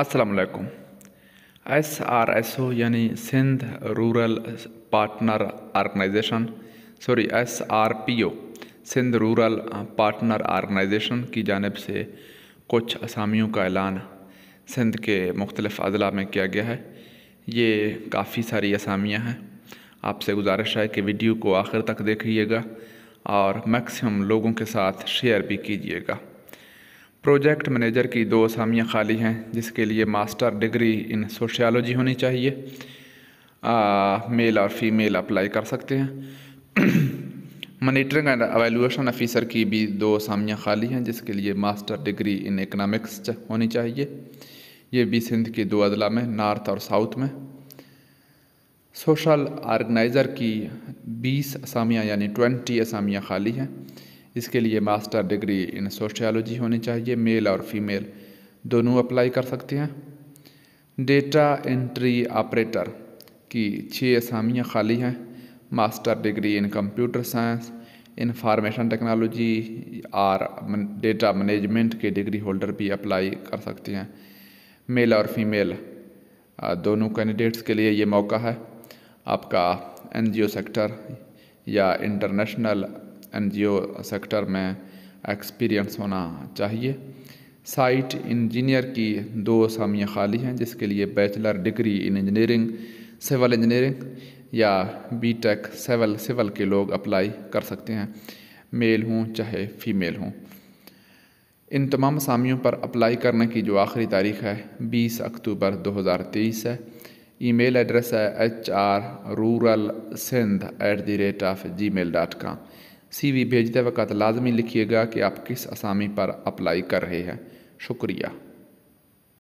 असलकुम S R S O यानी Sindh rural partner organisation sorry S R P O Sindh rural partner organisation की जानब से कुछ असामियों का ऐलान सिंध के मुख्तलिफ़ अजला में किया गया है ये काफ़ी सारी असामियाँ हैं आपसे गुजारिश है कि वीडियो को आखिर तक देखिएगा और मैक्सिमम लोगों के साथ शेयर भी कीजिएगा प्रोजेक्ट मैनेजर की दो असामियाँ खाली हैं जिसके लिए मास्टर डिग्री इन सोशियालॉजी होनी चाहिए आ, मेल और फीमेल अप्लाई कर सकते हैं मनीटरिंग एंड एवेलुएशन ऑफिसर की भी दो असामियाँ खाली हैं जिसके लिए मास्टर डिग्री इन इकनॉमिक्स होनी चाहिए ये भी सिंध के दो अजला में नॉर्थ और साउथ में सोशल आर्गनाइज़र की बीस असामियाँ यानी ट्वेंटी असामियाँ खाली हैं इसके लिए मास्टर डिग्री इन सोशियोलॉजी होनी चाहिए मेल और फीमेल दोनों अप्लाई कर सकते हैं डेटा एंट्री ऑपरेटर की छः असामियाँ खाली हैं master degree in computer science information technology और डेटा मैनेजमेंट के डिग्री होल्डर भी अप्लाई कर सकते हैं मेल और फीमेल दोनों कैंडिडेट्स के लिए ये मौका है आपका एनजीओ सेक्टर या इंटरनेशनल एन सेक्टर में एक्सपीरियंस होना चाहिए साइट इंजीनियर की दो असामियाँ खाली हैं जिसके लिए bachelor degree in engineering civil engineering या बीटेक सिविल सिविल के लोग अप्लाई कर सकते हैं मेल हों चाहे फीमेल हों इन तमाम असामियों पर अप्लाई करने की जो आखिरी तारीख है 20 अक्टूबर 2023 है ईमेल एड्रेस है H R rural Sindh at the rate of gmail dot com CV भेजते वक्त लाजमी लिखिएगा कि आप किस असामी पर अप्लाई कर रहे हैं शुक्रिया